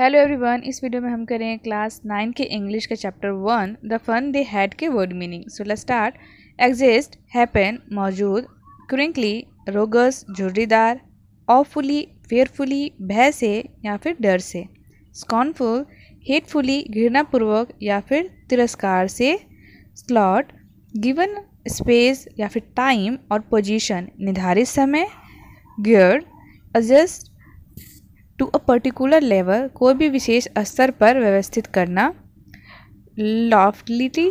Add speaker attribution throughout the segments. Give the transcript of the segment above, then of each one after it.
Speaker 1: hello everyone इस video में हम करें क्लास नाइन के इंग्लिश के chapter one the fun they had के word meaning so let's start exist happen मौजूद क्रिंकली रोगस झुर्रीदार ऑफुली फेयरफुली भय से या फिर डर से स्कॉनफुल हेटफुली घृणापूर्वक या फिर तिरस्कार से स्लॉट गिवन स्पेस या फिर टाइम और पोजिशन निर्धारित समय gear adjust to a particular level कोई भी विशेष स्तर पर व्यवस्थित करना लॉफ्टलिटी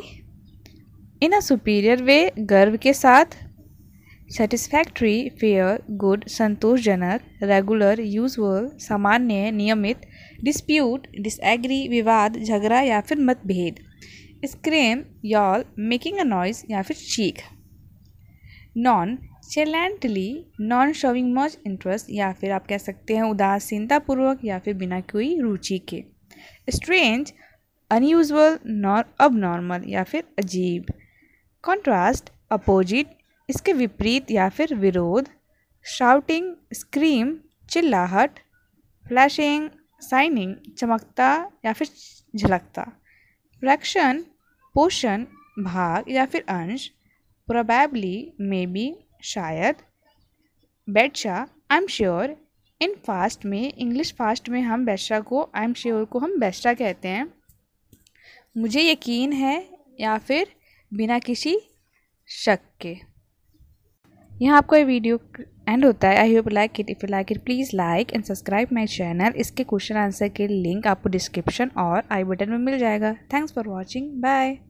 Speaker 1: इन अ सुपीरियर वे गर्व के साथ सेटिस्फैक्ट्री फेयर गुड संतोषजनक रेगुलर यूजल सामान्य नियमित डिस्प्यूट डिसएग्री विवाद झगड़ा या फिर मतभेद scream yell making a noise या फिर चीख nonchalantly not showing much interest या फिर आप कह सकते हैं उदासीनतापूर्वक या फिर बिना कोई रुचि के strange unusual nor abnormal या फिर अजीब कॉन्ट्रास्ट अपोजिट इसके विपरीत या फिर विरोध शाउटिंग स्क्रीम चिल्लाहट फ्लैशिंग साइनिंग चमकता या फिर झलकता फ्रैक्शन पोषण भाग या फिर अंश प्रोबेबली मे बी शायद बैदशाह I am sure in fast में इंग्लिश फास्ट में हम बैदशाह को आई एम श्योर को हम बैदशाह कहते हैं मुझे यकीन है या फिर बिना किसी शक के यहाँ आपको ये वीडियो एंड होता है I hope like it if you like it please like and subscribe my channel इसके क्वेश्चन आंसर के लिंक आपको डिस्क्रिप्शन और आई बटन में मिल जाएगा थैंक्स फॉर वॉचिंग बाय